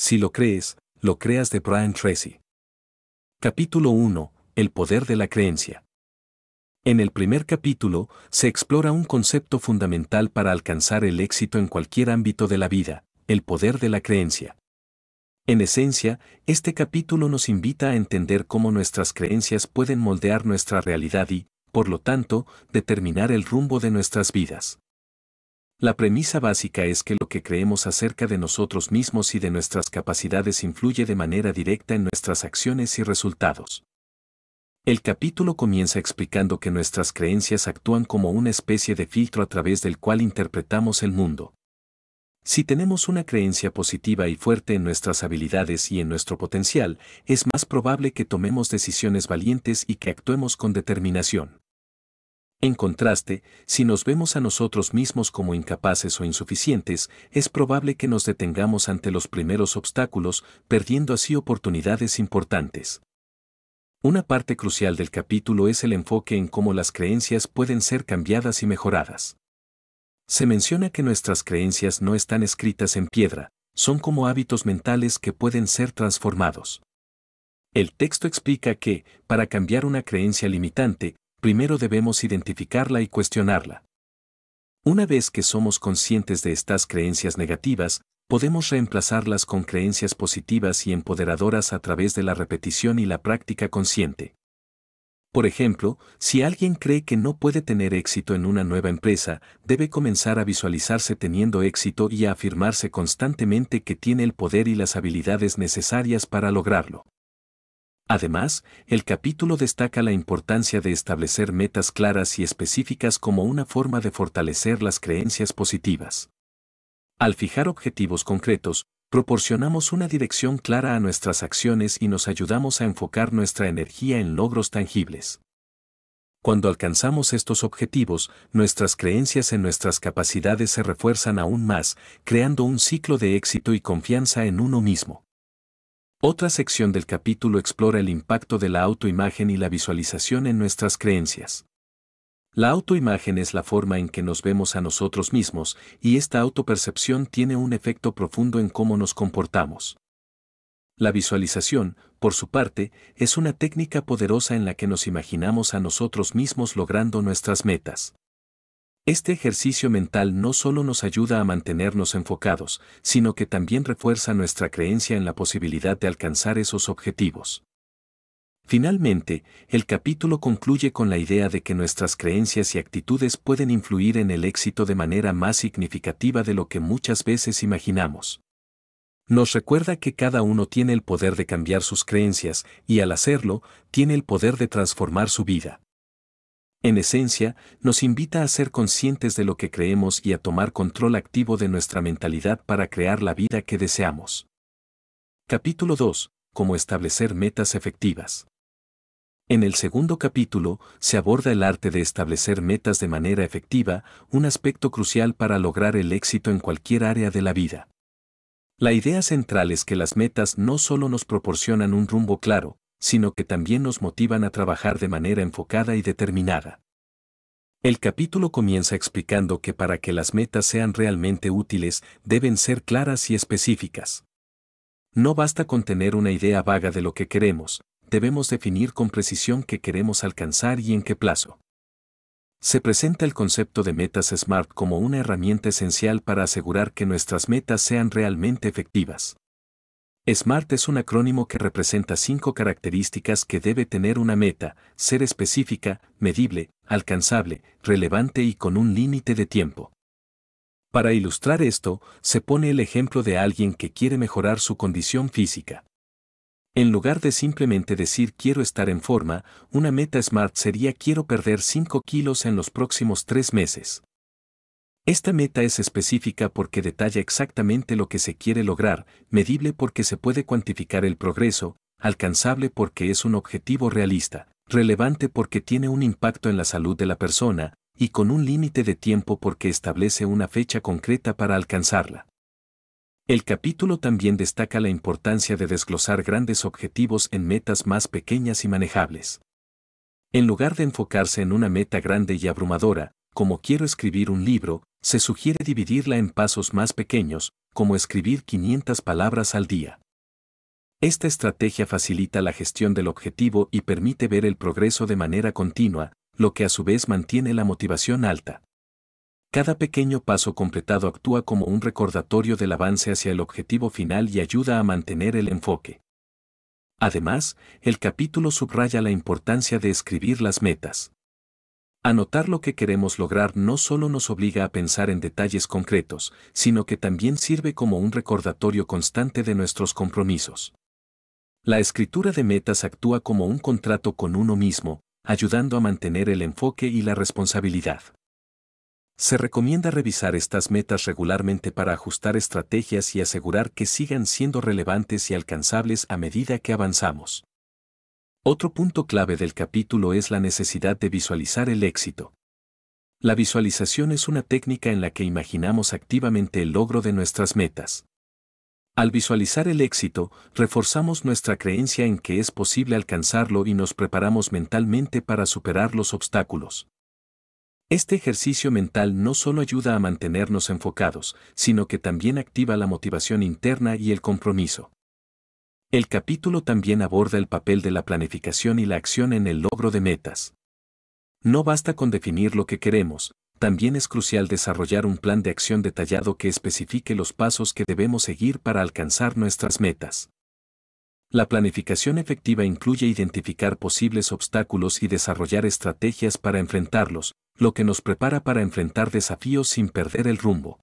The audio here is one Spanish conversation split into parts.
Si lo crees, lo creas de Brian Tracy. Capítulo 1. El poder de la creencia. En el primer capítulo, se explora un concepto fundamental para alcanzar el éxito en cualquier ámbito de la vida, el poder de la creencia. En esencia, este capítulo nos invita a entender cómo nuestras creencias pueden moldear nuestra realidad y, por lo tanto, determinar el rumbo de nuestras vidas. La premisa básica es que lo que creemos acerca de nosotros mismos y de nuestras capacidades influye de manera directa en nuestras acciones y resultados. El capítulo comienza explicando que nuestras creencias actúan como una especie de filtro a través del cual interpretamos el mundo. Si tenemos una creencia positiva y fuerte en nuestras habilidades y en nuestro potencial, es más probable que tomemos decisiones valientes y que actuemos con determinación. En contraste, si nos vemos a nosotros mismos como incapaces o insuficientes, es probable que nos detengamos ante los primeros obstáculos, perdiendo así oportunidades importantes. Una parte crucial del capítulo es el enfoque en cómo las creencias pueden ser cambiadas y mejoradas. Se menciona que nuestras creencias no están escritas en piedra, son como hábitos mentales que pueden ser transformados. El texto explica que, para cambiar una creencia limitante, primero debemos identificarla y cuestionarla. Una vez que somos conscientes de estas creencias negativas, podemos reemplazarlas con creencias positivas y empoderadoras a través de la repetición y la práctica consciente. Por ejemplo, si alguien cree que no puede tener éxito en una nueva empresa, debe comenzar a visualizarse teniendo éxito y a afirmarse constantemente que tiene el poder y las habilidades necesarias para lograrlo. Además, el capítulo destaca la importancia de establecer metas claras y específicas como una forma de fortalecer las creencias positivas. Al fijar objetivos concretos, proporcionamos una dirección clara a nuestras acciones y nos ayudamos a enfocar nuestra energía en logros tangibles. Cuando alcanzamos estos objetivos, nuestras creencias en nuestras capacidades se refuerzan aún más, creando un ciclo de éxito y confianza en uno mismo. Otra sección del capítulo explora el impacto de la autoimagen y la visualización en nuestras creencias. La autoimagen es la forma en que nos vemos a nosotros mismos y esta autopercepción tiene un efecto profundo en cómo nos comportamos. La visualización, por su parte, es una técnica poderosa en la que nos imaginamos a nosotros mismos logrando nuestras metas. Este ejercicio mental no solo nos ayuda a mantenernos enfocados, sino que también refuerza nuestra creencia en la posibilidad de alcanzar esos objetivos. Finalmente, el capítulo concluye con la idea de que nuestras creencias y actitudes pueden influir en el éxito de manera más significativa de lo que muchas veces imaginamos. Nos recuerda que cada uno tiene el poder de cambiar sus creencias y al hacerlo, tiene el poder de transformar su vida. En esencia, nos invita a ser conscientes de lo que creemos y a tomar control activo de nuestra mentalidad para crear la vida que deseamos. Capítulo 2. Cómo establecer metas efectivas. En el segundo capítulo se aborda el arte de establecer metas de manera efectiva, un aspecto crucial para lograr el éxito en cualquier área de la vida. La idea central es que las metas no solo nos proporcionan un rumbo claro, sino que también nos motivan a trabajar de manera enfocada y determinada. El capítulo comienza explicando que para que las metas sean realmente útiles, deben ser claras y específicas. No basta con tener una idea vaga de lo que queremos, debemos definir con precisión qué queremos alcanzar y en qué plazo. Se presenta el concepto de metas SMART como una herramienta esencial para asegurar que nuestras metas sean realmente efectivas. SMART es un acrónimo que representa cinco características que debe tener una meta, ser específica, medible, alcanzable, relevante y con un límite de tiempo. Para ilustrar esto, se pone el ejemplo de alguien que quiere mejorar su condición física. En lugar de simplemente decir quiero estar en forma, una meta SMART sería quiero perder 5 kilos en los próximos 3 meses. Esta meta es específica porque detalla exactamente lo que se quiere lograr, medible porque se puede cuantificar el progreso, alcanzable porque es un objetivo realista, relevante porque tiene un impacto en la salud de la persona, y con un límite de tiempo porque establece una fecha concreta para alcanzarla. El capítulo también destaca la importancia de desglosar grandes objetivos en metas más pequeñas y manejables. En lugar de enfocarse en una meta grande y abrumadora, como quiero escribir un libro, se sugiere dividirla en pasos más pequeños, como escribir 500 palabras al día. Esta estrategia facilita la gestión del objetivo y permite ver el progreso de manera continua, lo que a su vez mantiene la motivación alta. Cada pequeño paso completado actúa como un recordatorio del avance hacia el objetivo final y ayuda a mantener el enfoque. Además, el capítulo subraya la importancia de escribir las metas. Anotar lo que queremos lograr no solo nos obliga a pensar en detalles concretos, sino que también sirve como un recordatorio constante de nuestros compromisos. La escritura de metas actúa como un contrato con uno mismo, ayudando a mantener el enfoque y la responsabilidad. Se recomienda revisar estas metas regularmente para ajustar estrategias y asegurar que sigan siendo relevantes y alcanzables a medida que avanzamos. Otro punto clave del capítulo es la necesidad de visualizar el éxito. La visualización es una técnica en la que imaginamos activamente el logro de nuestras metas. Al visualizar el éxito, reforzamos nuestra creencia en que es posible alcanzarlo y nos preparamos mentalmente para superar los obstáculos. Este ejercicio mental no solo ayuda a mantenernos enfocados, sino que también activa la motivación interna y el compromiso. El capítulo también aborda el papel de la planificación y la acción en el logro de metas. No basta con definir lo que queremos, también es crucial desarrollar un plan de acción detallado que especifique los pasos que debemos seguir para alcanzar nuestras metas. La planificación efectiva incluye identificar posibles obstáculos y desarrollar estrategias para enfrentarlos, lo que nos prepara para enfrentar desafíos sin perder el rumbo.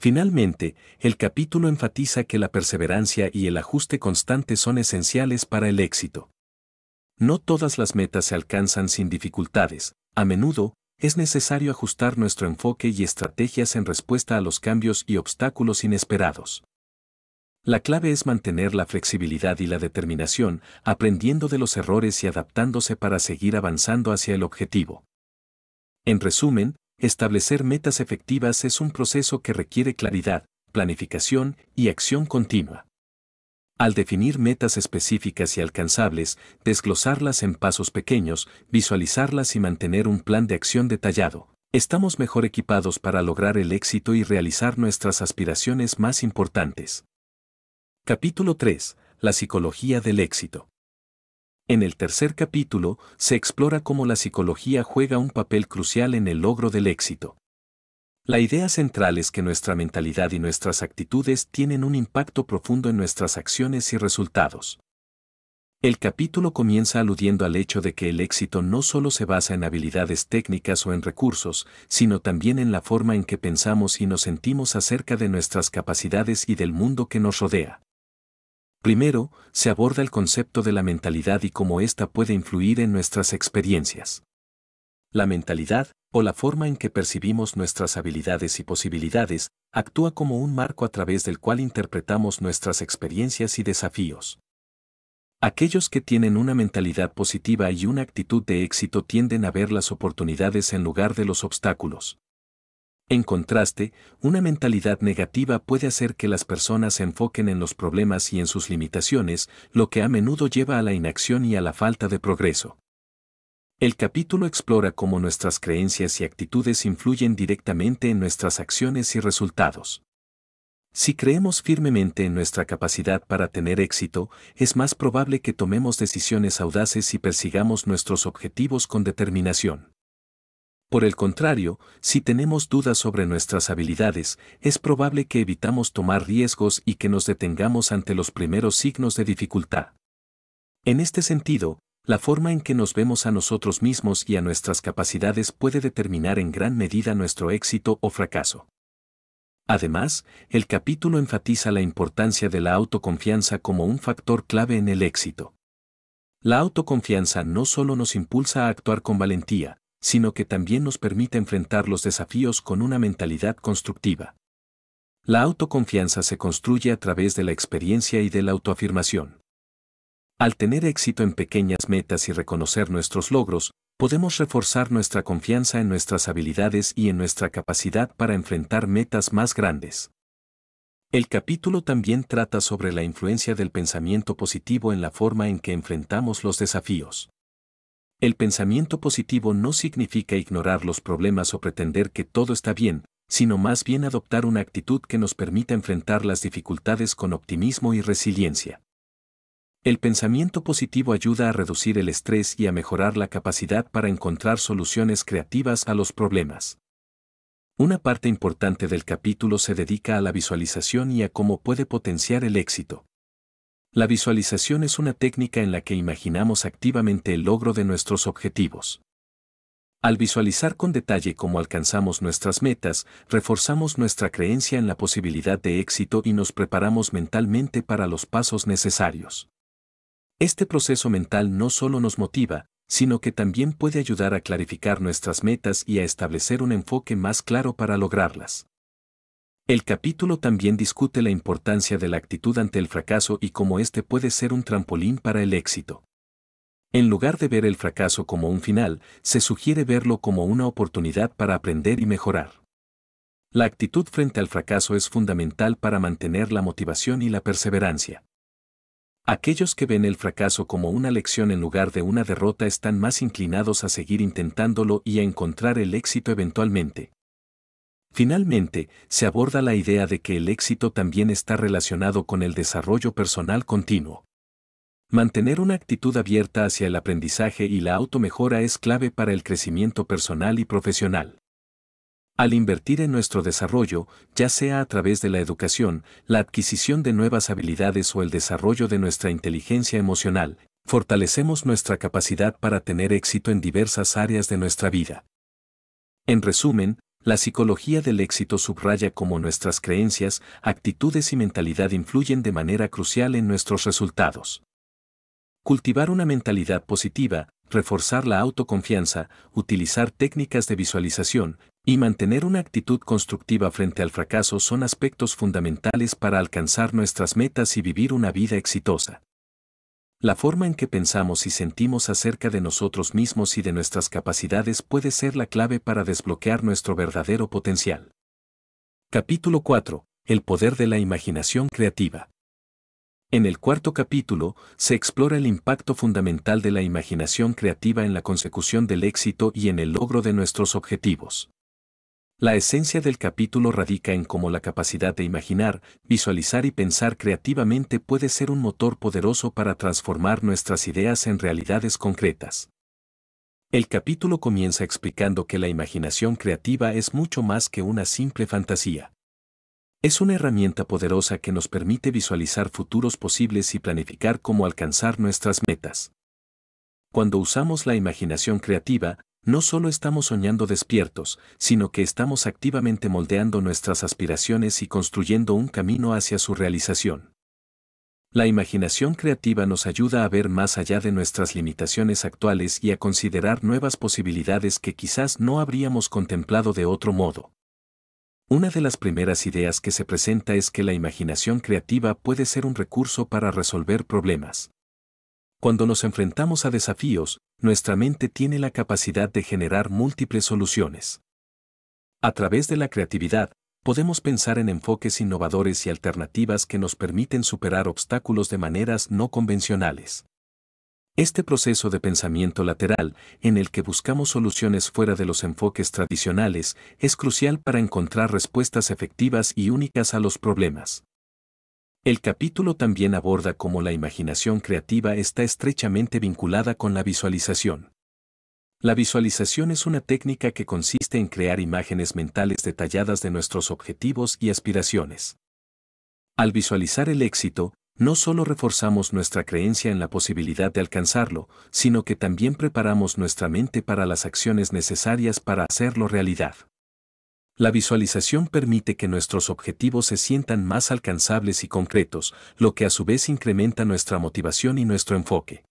Finalmente, el capítulo enfatiza que la perseverancia y el ajuste constante son esenciales para el éxito. No todas las metas se alcanzan sin dificultades, a menudo, es necesario ajustar nuestro enfoque y estrategias en respuesta a los cambios y obstáculos inesperados. La clave es mantener la flexibilidad y la determinación, aprendiendo de los errores y adaptándose para seguir avanzando hacia el objetivo. En resumen, Establecer metas efectivas es un proceso que requiere claridad, planificación y acción continua. Al definir metas específicas y alcanzables, desglosarlas en pasos pequeños, visualizarlas y mantener un plan de acción detallado, estamos mejor equipados para lograr el éxito y realizar nuestras aspiraciones más importantes. Capítulo 3. La psicología del éxito. En el tercer capítulo, se explora cómo la psicología juega un papel crucial en el logro del éxito. La idea central es que nuestra mentalidad y nuestras actitudes tienen un impacto profundo en nuestras acciones y resultados. El capítulo comienza aludiendo al hecho de que el éxito no solo se basa en habilidades técnicas o en recursos, sino también en la forma en que pensamos y nos sentimos acerca de nuestras capacidades y del mundo que nos rodea. Primero, se aborda el concepto de la mentalidad y cómo ésta puede influir en nuestras experiencias. La mentalidad, o la forma en que percibimos nuestras habilidades y posibilidades, actúa como un marco a través del cual interpretamos nuestras experiencias y desafíos. Aquellos que tienen una mentalidad positiva y una actitud de éxito tienden a ver las oportunidades en lugar de los obstáculos. En contraste, una mentalidad negativa puede hacer que las personas se enfoquen en los problemas y en sus limitaciones, lo que a menudo lleva a la inacción y a la falta de progreso. El capítulo explora cómo nuestras creencias y actitudes influyen directamente en nuestras acciones y resultados. Si creemos firmemente en nuestra capacidad para tener éxito, es más probable que tomemos decisiones audaces y persigamos nuestros objetivos con determinación. Por el contrario, si tenemos dudas sobre nuestras habilidades, es probable que evitamos tomar riesgos y que nos detengamos ante los primeros signos de dificultad. En este sentido, la forma en que nos vemos a nosotros mismos y a nuestras capacidades puede determinar en gran medida nuestro éxito o fracaso. Además, el capítulo enfatiza la importancia de la autoconfianza como un factor clave en el éxito. La autoconfianza no solo nos impulsa a actuar con valentía, sino que también nos permite enfrentar los desafíos con una mentalidad constructiva. La autoconfianza se construye a través de la experiencia y de la autoafirmación. Al tener éxito en pequeñas metas y reconocer nuestros logros, podemos reforzar nuestra confianza en nuestras habilidades y en nuestra capacidad para enfrentar metas más grandes. El capítulo también trata sobre la influencia del pensamiento positivo en la forma en que enfrentamos los desafíos. El pensamiento positivo no significa ignorar los problemas o pretender que todo está bien, sino más bien adoptar una actitud que nos permita enfrentar las dificultades con optimismo y resiliencia. El pensamiento positivo ayuda a reducir el estrés y a mejorar la capacidad para encontrar soluciones creativas a los problemas. Una parte importante del capítulo se dedica a la visualización y a cómo puede potenciar el éxito. La visualización es una técnica en la que imaginamos activamente el logro de nuestros objetivos. Al visualizar con detalle cómo alcanzamos nuestras metas, reforzamos nuestra creencia en la posibilidad de éxito y nos preparamos mentalmente para los pasos necesarios. Este proceso mental no solo nos motiva, sino que también puede ayudar a clarificar nuestras metas y a establecer un enfoque más claro para lograrlas. El capítulo también discute la importancia de la actitud ante el fracaso y cómo este puede ser un trampolín para el éxito. En lugar de ver el fracaso como un final, se sugiere verlo como una oportunidad para aprender y mejorar. La actitud frente al fracaso es fundamental para mantener la motivación y la perseverancia. Aquellos que ven el fracaso como una lección en lugar de una derrota están más inclinados a seguir intentándolo y a encontrar el éxito eventualmente. Finalmente, se aborda la idea de que el éxito también está relacionado con el desarrollo personal continuo. Mantener una actitud abierta hacia el aprendizaje y la automejora es clave para el crecimiento personal y profesional. Al invertir en nuestro desarrollo, ya sea a través de la educación, la adquisición de nuevas habilidades o el desarrollo de nuestra inteligencia emocional, fortalecemos nuestra capacidad para tener éxito en diversas áreas de nuestra vida. En resumen, la psicología del éxito subraya cómo nuestras creencias, actitudes y mentalidad influyen de manera crucial en nuestros resultados. Cultivar una mentalidad positiva, reforzar la autoconfianza, utilizar técnicas de visualización y mantener una actitud constructiva frente al fracaso son aspectos fundamentales para alcanzar nuestras metas y vivir una vida exitosa. La forma en que pensamos y sentimos acerca de nosotros mismos y de nuestras capacidades puede ser la clave para desbloquear nuestro verdadero potencial. Capítulo 4. El poder de la imaginación creativa. En el cuarto capítulo, se explora el impacto fundamental de la imaginación creativa en la consecución del éxito y en el logro de nuestros objetivos. La esencia del capítulo radica en cómo la capacidad de imaginar, visualizar y pensar creativamente puede ser un motor poderoso para transformar nuestras ideas en realidades concretas. El capítulo comienza explicando que la imaginación creativa es mucho más que una simple fantasía. Es una herramienta poderosa que nos permite visualizar futuros posibles y planificar cómo alcanzar nuestras metas. Cuando usamos la imaginación creativa, no solo estamos soñando despiertos, sino que estamos activamente moldeando nuestras aspiraciones y construyendo un camino hacia su realización. La imaginación creativa nos ayuda a ver más allá de nuestras limitaciones actuales y a considerar nuevas posibilidades que quizás no habríamos contemplado de otro modo. Una de las primeras ideas que se presenta es que la imaginación creativa puede ser un recurso para resolver problemas. Cuando nos enfrentamos a desafíos, nuestra mente tiene la capacidad de generar múltiples soluciones. A través de la creatividad, podemos pensar en enfoques innovadores y alternativas que nos permiten superar obstáculos de maneras no convencionales. Este proceso de pensamiento lateral, en el que buscamos soluciones fuera de los enfoques tradicionales, es crucial para encontrar respuestas efectivas y únicas a los problemas. El capítulo también aborda cómo la imaginación creativa está estrechamente vinculada con la visualización. La visualización es una técnica que consiste en crear imágenes mentales detalladas de nuestros objetivos y aspiraciones. Al visualizar el éxito, no solo reforzamos nuestra creencia en la posibilidad de alcanzarlo, sino que también preparamos nuestra mente para las acciones necesarias para hacerlo realidad. La visualización permite que nuestros objetivos se sientan más alcanzables y concretos, lo que a su vez incrementa nuestra motivación y nuestro enfoque.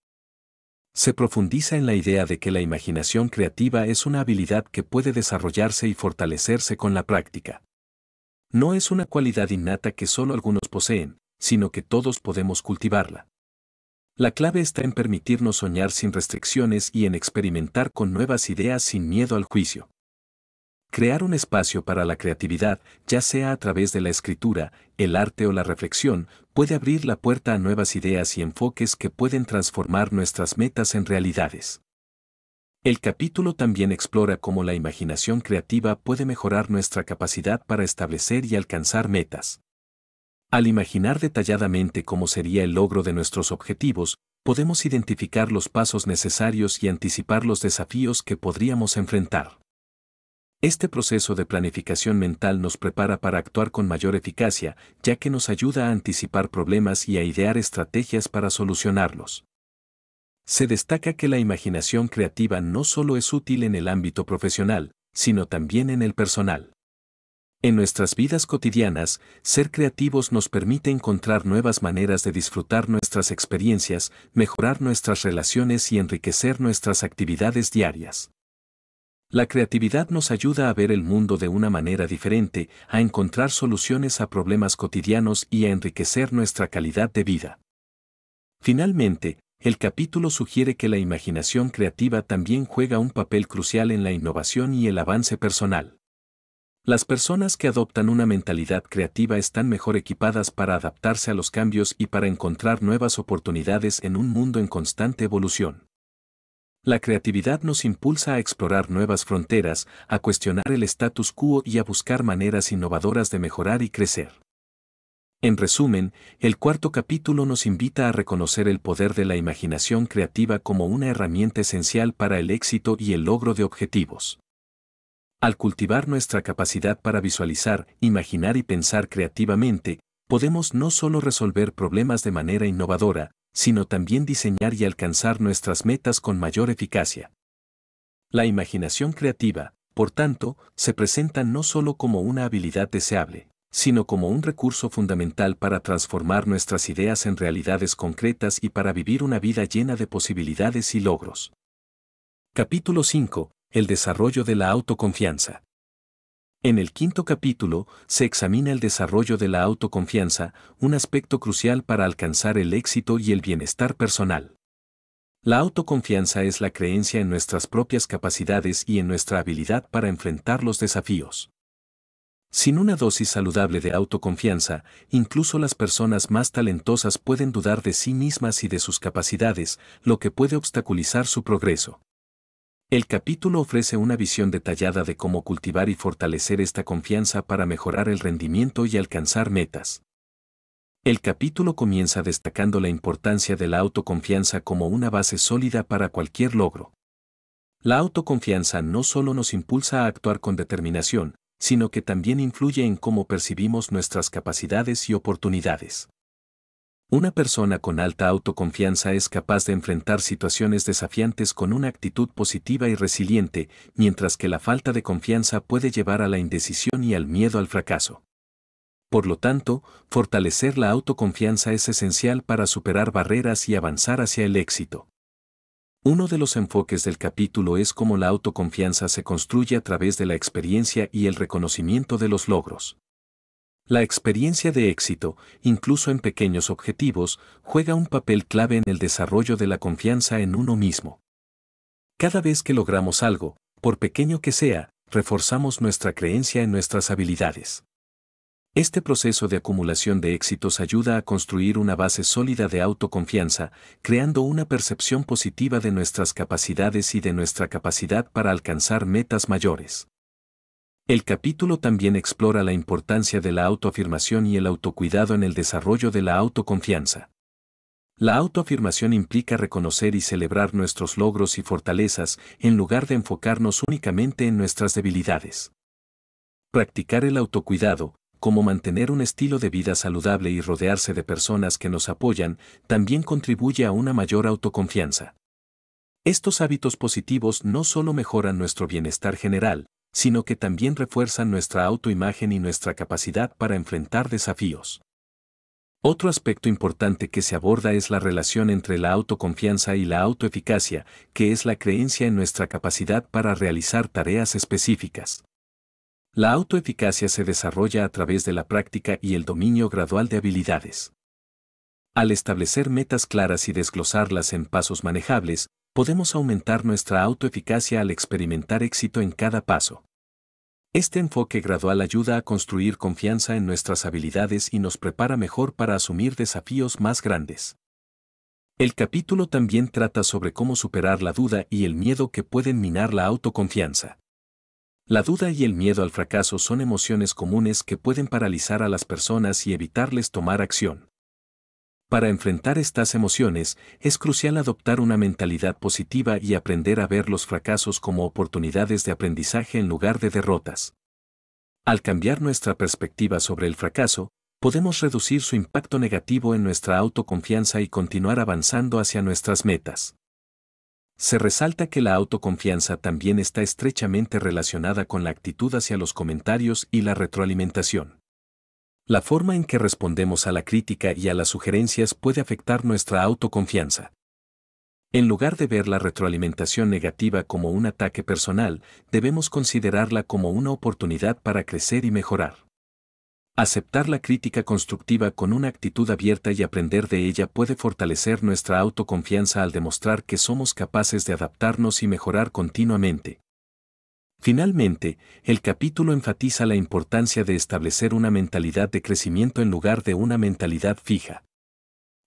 Se profundiza en la idea de que la imaginación creativa es una habilidad que puede desarrollarse y fortalecerse con la práctica. No es una cualidad innata que solo algunos poseen, sino que todos podemos cultivarla. La clave está en permitirnos soñar sin restricciones y en experimentar con nuevas ideas sin miedo al juicio. Crear un espacio para la creatividad, ya sea a través de la escritura, el arte o la reflexión, puede abrir la puerta a nuevas ideas y enfoques que pueden transformar nuestras metas en realidades. El capítulo también explora cómo la imaginación creativa puede mejorar nuestra capacidad para establecer y alcanzar metas. Al imaginar detalladamente cómo sería el logro de nuestros objetivos, podemos identificar los pasos necesarios y anticipar los desafíos que podríamos enfrentar. Este proceso de planificación mental nos prepara para actuar con mayor eficacia, ya que nos ayuda a anticipar problemas y a idear estrategias para solucionarlos. Se destaca que la imaginación creativa no solo es útil en el ámbito profesional, sino también en el personal. En nuestras vidas cotidianas, ser creativos nos permite encontrar nuevas maneras de disfrutar nuestras experiencias, mejorar nuestras relaciones y enriquecer nuestras actividades diarias. La creatividad nos ayuda a ver el mundo de una manera diferente, a encontrar soluciones a problemas cotidianos y a enriquecer nuestra calidad de vida. Finalmente, el capítulo sugiere que la imaginación creativa también juega un papel crucial en la innovación y el avance personal. Las personas que adoptan una mentalidad creativa están mejor equipadas para adaptarse a los cambios y para encontrar nuevas oportunidades en un mundo en constante evolución. La creatividad nos impulsa a explorar nuevas fronteras, a cuestionar el status quo y a buscar maneras innovadoras de mejorar y crecer. En resumen, el cuarto capítulo nos invita a reconocer el poder de la imaginación creativa como una herramienta esencial para el éxito y el logro de objetivos. Al cultivar nuestra capacidad para visualizar, imaginar y pensar creativamente, podemos no solo resolver problemas de manera innovadora, sino también diseñar y alcanzar nuestras metas con mayor eficacia. La imaginación creativa, por tanto, se presenta no solo como una habilidad deseable, sino como un recurso fundamental para transformar nuestras ideas en realidades concretas y para vivir una vida llena de posibilidades y logros. Capítulo 5. El desarrollo de la autoconfianza. En el quinto capítulo se examina el desarrollo de la autoconfianza, un aspecto crucial para alcanzar el éxito y el bienestar personal. La autoconfianza es la creencia en nuestras propias capacidades y en nuestra habilidad para enfrentar los desafíos. Sin una dosis saludable de autoconfianza, incluso las personas más talentosas pueden dudar de sí mismas y de sus capacidades, lo que puede obstaculizar su progreso. El capítulo ofrece una visión detallada de cómo cultivar y fortalecer esta confianza para mejorar el rendimiento y alcanzar metas. El capítulo comienza destacando la importancia de la autoconfianza como una base sólida para cualquier logro. La autoconfianza no solo nos impulsa a actuar con determinación, sino que también influye en cómo percibimos nuestras capacidades y oportunidades. Una persona con alta autoconfianza es capaz de enfrentar situaciones desafiantes con una actitud positiva y resiliente, mientras que la falta de confianza puede llevar a la indecisión y al miedo al fracaso. Por lo tanto, fortalecer la autoconfianza es esencial para superar barreras y avanzar hacia el éxito. Uno de los enfoques del capítulo es cómo la autoconfianza se construye a través de la experiencia y el reconocimiento de los logros. La experiencia de éxito, incluso en pequeños objetivos, juega un papel clave en el desarrollo de la confianza en uno mismo. Cada vez que logramos algo, por pequeño que sea, reforzamos nuestra creencia en nuestras habilidades. Este proceso de acumulación de éxitos ayuda a construir una base sólida de autoconfianza, creando una percepción positiva de nuestras capacidades y de nuestra capacidad para alcanzar metas mayores. El capítulo también explora la importancia de la autoafirmación y el autocuidado en el desarrollo de la autoconfianza. La autoafirmación implica reconocer y celebrar nuestros logros y fortalezas en lugar de enfocarnos únicamente en nuestras debilidades. Practicar el autocuidado, como mantener un estilo de vida saludable y rodearse de personas que nos apoyan, también contribuye a una mayor autoconfianza. Estos hábitos positivos no solo mejoran nuestro bienestar general, sino que también refuerzan nuestra autoimagen y nuestra capacidad para enfrentar desafíos. Otro aspecto importante que se aborda es la relación entre la autoconfianza y la autoeficacia, que es la creencia en nuestra capacidad para realizar tareas específicas. La autoeficacia se desarrolla a través de la práctica y el dominio gradual de habilidades. Al establecer metas claras y desglosarlas en pasos manejables, podemos aumentar nuestra autoeficacia al experimentar éxito en cada paso. Este enfoque gradual ayuda a construir confianza en nuestras habilidades y nos prepara mejor para asumir desafíos más grandes. El capítulo también trata sobre cómo superar la duda y el miedo que pueden minar la autoconfianza. La duda y el miedo al fracaso son emociones comunes que pueden paralizar a las personas y evitarles tomar acción. Para enfrentar estas emociones, es crucial adoptar una mentalidad positiva y aprender a ver los fracasos como oportunidades de aprendizaje en lugar de derrotas. Al cambiar nuestra perspectiva sobre el fracaso, podemos reducir su impacto negativo en nuestra autoconfianza y continuar avanzando hacia nuestras metas. Se resalta que la autoconfianza también está estrechamente relacionada con la actitud hacia los comentarios y la retroalimentación. La forma en que respondemos a la crítica y a las sugerencias puede afectar nuestra autoconfianza. En lugar de ver la retroalimentación negativa como un ataque personal, debemos considerarla como una oportunidad para crecer y mejorar. Aceptar la crítica constructiva con una actitud abierta y aprender de ella puede fortalecer nuestra autoconfianza al demostrar que somos capaces de adaptarnos y mejorar continuamente. Finalmente, el capítulo enfatiza la importancia de establecer una mentalidad de crecimiento en lugar de una mentalidad fija.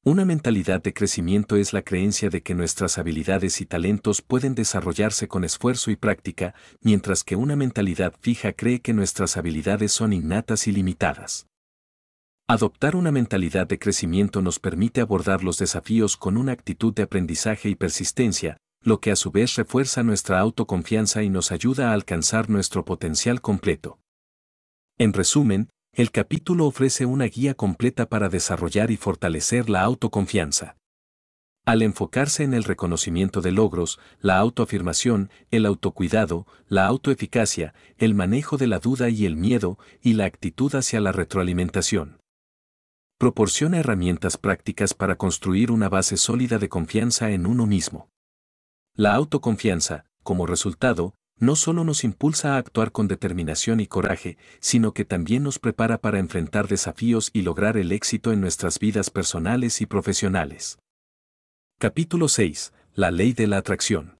Una mentalidad de crecimiento es la creencia de que nuestras habilidades y talentos pueden desarrollarse con esfuerzo y práctica, mientras que una mentalidad fija cree que nuestras habilidades son innatas y limitadas. Adoptar una mentalidad de crecimiento nos permite abordar los desafíos con una actitud de aprendizaje y persistencia, lo que a su vez refuerza nuestra autoconfianza y nos ayuda a alcanzar nuestro potencial completo. En resumen, el capítulo ofrece una guía completa para desarrollar y fortalecer la autoconfianza. Al enfocarse en el reconocimiento de logros, la autoafirmación, el autocuidado, la autoeficacia, el manejo de la duda y el miedo, y la actitud hacia la retroalimentación. Proporciona herramientas prácticas para construir una base sólida de confianza en uno mismo. La autoconfianza, como resultado, no solo nos impulsa a actuar con determinación y coraje, sino que también nos prepara para enfrentar desafíos y lograr el éxito en nuestras vidas personales y profesionales. Capítulo 6. La ley de la atracción.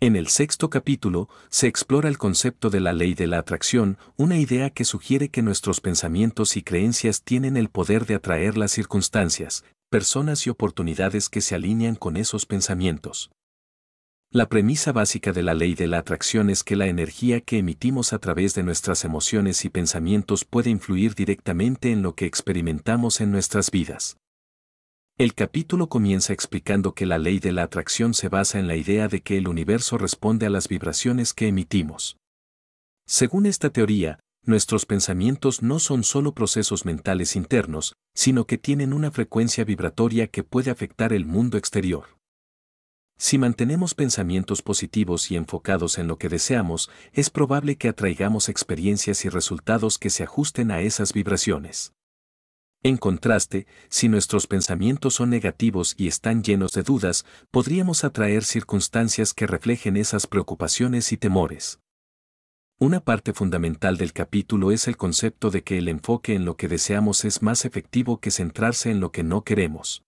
En el sexto capítulo se explora el concepto de la ley de la atracción, una idea que sugiere que nuestros pensamientos y creencias tienen el poder de atraer las circunstancias, personas y oportunidades que se alinean con esos pensamientos. La premisa básica de la ley de la atracción es que la energía que emitimos a través de nuestras emociones y pensamientos puede influir directamente en lo que experimentamos en nuestras vidas. El capítulo comienza explicando que la ley de la atracción se basa en la idea de que el universo responde a las vibraciones que emitimos. Según esta teoría, nuestros pensamientos no son solo procesos mentales internos, sino que tienen una frecuencia vibratoria que puede afectar el mundo exterior. Si mantenemos pensamientos positivos y enfocados en lo que deseamos, es probable que atraigamos experiencias y resultados que se ajusten a esas vibraciones. En contraste, si nuestros pensamientos son negativos y están llenos de dudas, podríamos atraer circunstancias que reflejen esas preocupaciones y temores. Una parte fundamental del capítulo es el concepto de que el enfoque en lo que deseamos es más efectivo que centrarse en lo que no queremos.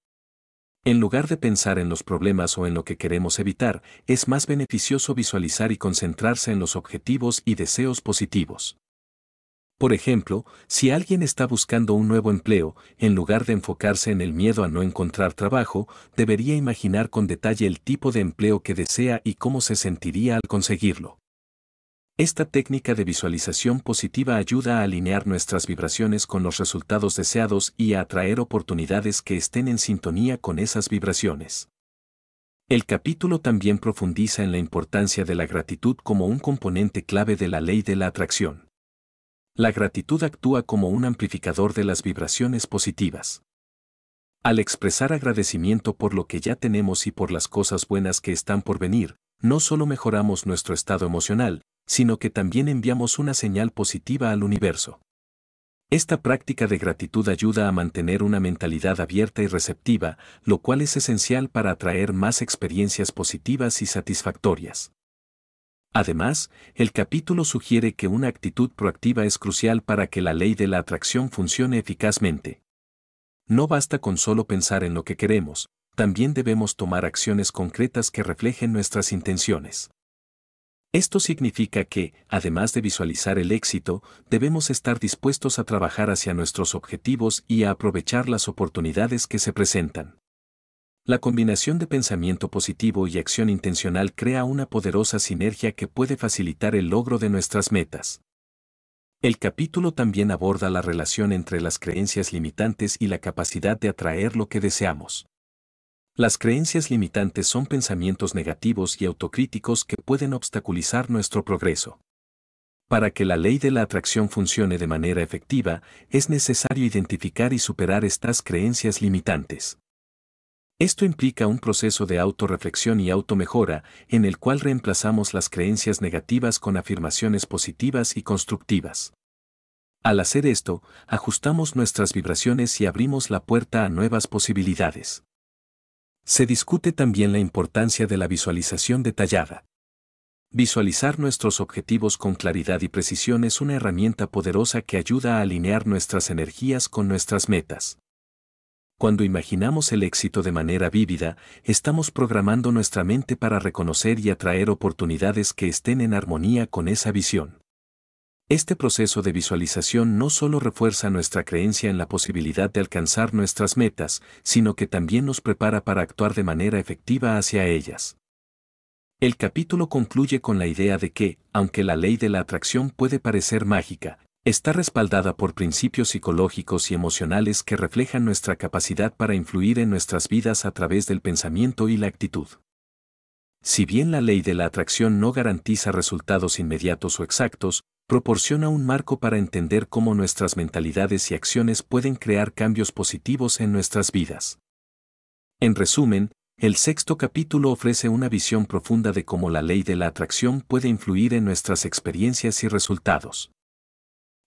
En lugar de pensar en los problemas o en lo que queremos evitar, es más beneficioso visualizar y concentrarse en los objetivos y deseos positivos. Por ejemplo, si alguien está buscando un nuevo empleo, en lugar de enfocarse en el miedo a no encontrar trabajo, debería imaginar con detalle el tipo de empleo que desea y cómo se sentiría al conseguirlo. Esta técnica de visualización positiva ayuda a alinear nuestras vibraciones con los resultados deseados y a atraer oportunidades que estén en sintonía con esas vibraciones. El capítulo también profundiza en la importancia de la gratitud como un componente clave de la ley de la atracción. La gratitud actúa como un amplificador de las vibraciones positivas. Al expresar agradecimiento por lo que ya tenemos y por las cosas buenas que están por venir, no solo mejoramos nuestro estado emocional, sino que también enviamos una señal positiva al universo. Esta práctica de gratitud ayuda a mantener una mentalidad abierta y receptiva, lo cual es esencial para atraer más experiencias positivas y satisfactorias. Además, el capítulo sugiere que una actitud proactiva es crucial para que la ley de la atracción funcione eficazmente. No basta con solo pensar en lo que queremos, también debemos tomar acciones concretas que reflejen nuestras intenciones. Esto significa que, además de visualizar el éxito, debemos estar dispuestos a trabajar hacia nuestros objetivos y a aprovechar las oportunidades que se presentan. La combinación de pensamiento positivo y acción intencional crea una poderosa sinergia que puede facilitar el logro de nuestras metas. El capítulo también aborda la relación entre las creencias limitantes y la capacidad de atraer lo que deseamos. Las creencias limitantes son pensamientos negativos y autocríticos que pueden obstaculizar nuestro progreso. Para que la ley de la atracción funcione de manera efectiva, es necesario identificar y superar estas creencias limitantes. Esto implica un proceso de autorreflexión y automejora, en el cual reemplazamos las creencias negativas con afirmaciones positivas y constructivas. Al hacer esto, ajustamos nuestras vibraciones y abrimos la puerta a nuevas posibilidades. Se discute también la importancia de la visualización detallada. Visualizar nuestros objetivos con claridad y precisión es una herramienta poderosa que ayuda a alinear nuestras energías con nuestras metas. Cuando imaginamos el éxito de manera vívida, estamos programando nuestra mente para reconocer y atraer oportunidades que estén en armonía con esa visión. Este proceso de visualización no solo refuerza nuestra creencia en la posibilidad de alcanzar nuestras metas, sino que también nos prepara para actuar de manera efectiva hacia ellas. El capítulo concluye con la idea de que, aunque la ley de la atracción puede parecer mágica, está respaldada por principios psicológicos y emocionales que reflejan nuestra capacidad para influir en nuestras vidas a través del pensamiento y la actitud. Si bien la ley de la atracción no garantiza resultados inmediatos o exactos, proporciona un marco para entender cómo nuestras mentalidades y acciones pueden crear cambios positivos en nuestras vidas. En resumen, el sexto capítulo ofrece una visión profunda de cómo la ley de la atracción puede influir en nuestras experiencias y resultados.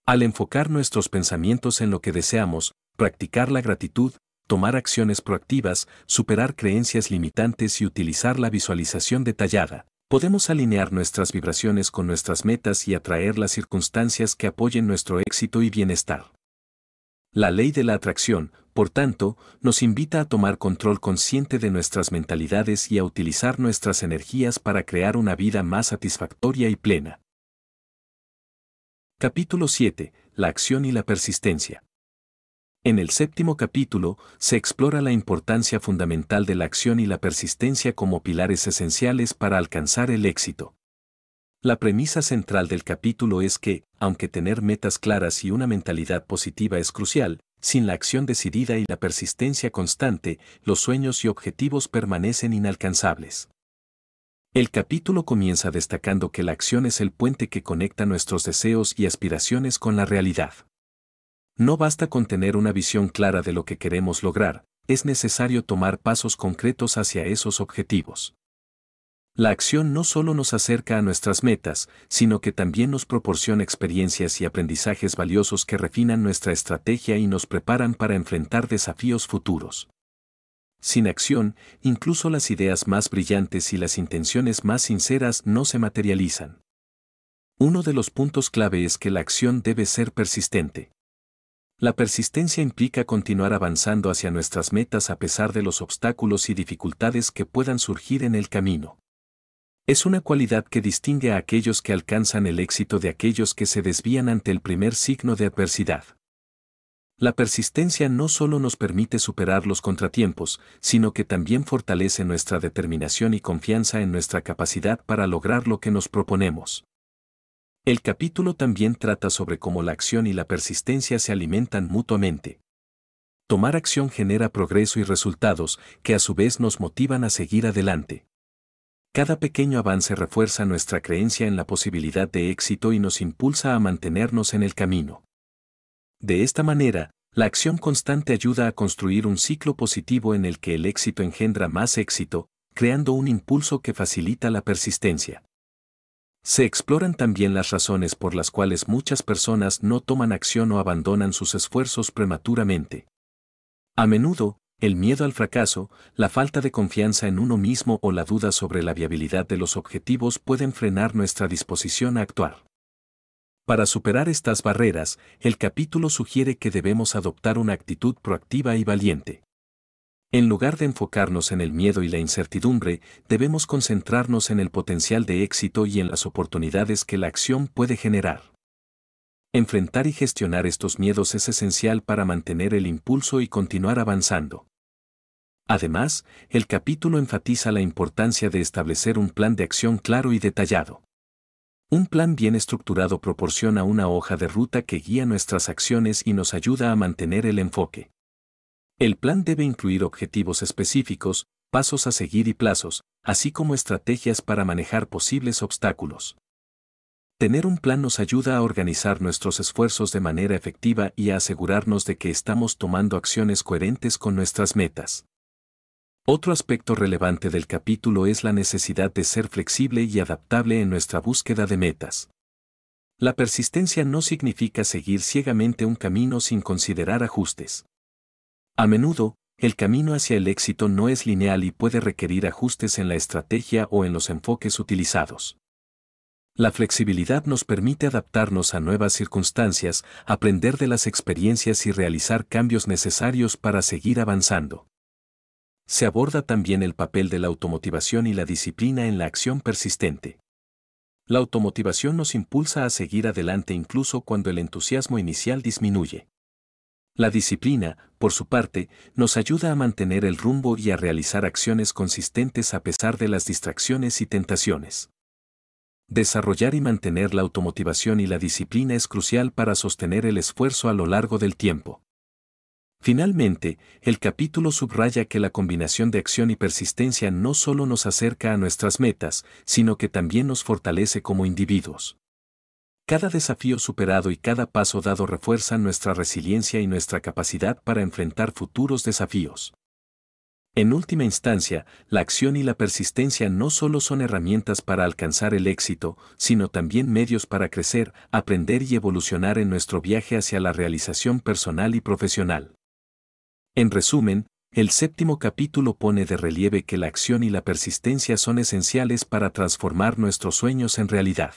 Al enfocar nuestros pensamientos en lo que deseamos, practicar la gratitud, tomar acciones proactivas, superar creencias limitantes y utilizar la visualización detallada, podemos alinear nuestras vibraciones con nuestras metas y atraer las circunstancias que apoyen nuestro éxito y bienestar. La ley de la atracción, por tanto, nos invita a tomar control consciente de nuestras mentalidades y a utilizar nuestras energías para crear una vida más satisfactoria y plena. Capítulo 7. La acción y la persistencia. En el séptimo capítulo se explora la importancia fundamental de la acción y la persistencia como pilares esenciales para alcanzar el éxito. La premisa central del capítulo es que, aunque tener metas claras y una mentalidad positiva es crucial, sin la acción decidida y la persistencia constante, los sueños y objetivos permanecen inalcanzables. El capítulo comienza destacando que la acción es el puente que conecta nuestros deseos y aspiraciones con la realidad. No basta con tener una visión clara de lo que queremos lograr, es necesario tomar pasos concretos hacia esos objetivos. La acción no solo nos acerca a nuestras metas, sino que también nos proporciona experiencias y aprendizajes valiosos que refinan nuestra estrategia y nos preparan para enfrentar desafíos futuros. Sin acción, incluso las ideas más brillantes y las intenciones más sinceras no se materializan. Uno de los puntos clave es que la acción debe ser persistente. La persistencia implica continuar avanzando hacia nuestras metas a pesar de los obstáculos y dificultades que puedan surgir en el camino. Es una cualidad que distingue a aquellos que alcanzan el éxito de aquellos que se desvían ante el primer signo de adversidad. La persistencia no solo nos permite superar los contratiempos, sino que también fortalece nuestra determinación y confianza en nuestra capacidad para lograr lo que nos proponemos. El capítulo también trata sobre cómo la acción y la persistencia se alimentan mutuamente. Tomar acción genera progreso y resultados que a su vez nos motivan a seguir adelante. Cada pequeño avance refuerza nuestra creencia en la posibilidad de éxito y nos impulsa a mantenernos en el camino. De esta manera, la acción constante ayuda a construir un ciclo positivo en el que el éxito engendra más éxito, creando un impulso que facilita la persistencia. Se exploran también las razones por las cuales muchas personas no toman acción o abandonan sus esfuerzos prematuramente. A menudo, el miedo al fracaso, la falta de confianza en uno mismo o la duda sobre la viabilidad de los objetivos pueden frenar nuestra disposición a actuar. Para superar estas barreras, el capítulo sugiere que debemos adoptar una actitud proactiva y valiente. En lugar de enfocarnos en el miedo y la incertidumbre, debemos concentrarnos en el potencial de éxito y en las oportunidades que la acción puede generar. Enfrentar y gestionar estos miedos es esencial para mantener el impulso y continuar avanzando. Además, el capítulo enfatiza la importancia de establecer un plan de acción claro y detallado. Un plan bien estructurado proporciona una hoja de ruta que guía nuestras acciones y nos ayuda a mantener el enfoque. El plan debe incluir objetivos específicos, pasos a seguir y plazos, así como estrategias para manejar posibles obstáculos. Tener un plan nos ayuda a organizar nuestros esfuerzos de manera efectiva y a asegurarnos de que estamos tomando acciones coherentes con nuestras metas. Otro aspecto relevante del capítulo es la necesidad de ser flexible y adaptable en nuestra búsqueda de metas. La persistencia no significa seguir ciegamente un camino sin considerar ajustes. A menudo, el camino hacia el éxito no es lineal y puede requerir ajustes en la estrategia o en los enfoques utilizados. La flexibilidad nos permite adaptarnos a nuevas circunstancias, aprender de las experiencias y realizar cambios necesarios para seguir avanzando. Se aborda también el papel de la automotivación y la disciplina en la acción persistente. La automotivación nos impulsa a seguir adelante incluso cuando el entusiasmo inicial disminuye. La disciplina, por su parte, nos ayuda a mantener el rumbo y a realizar acciones consistentes a pesar de las distracciones y tentaciones. Desarrollar y mantener la automotivación y la disciplina es crucial para sostener el esfuerzo a lo largo del tiempo. Finalmente, el capítulo subraya que la combinación de acción y persistencia no solo nos acerca a nuestras metas, sino que también nos fortalece como individuos. Cada desafío superado y cada paso dado refuerzan nuestra resiliencia y nuestra capacidad para enfrentar futuros desafíos. En última instancia, la acción y la persistencia no solo son herramientas para alcanzar el éxito, sino también medios para crecer, aprender y evolucionar en nuestro viaje hacia la realización personal y profesional. En resumen, el séptimo capítulo pone de relieve que la acción y la persistencia son esenciales para transformar nuestros sueños en realidad.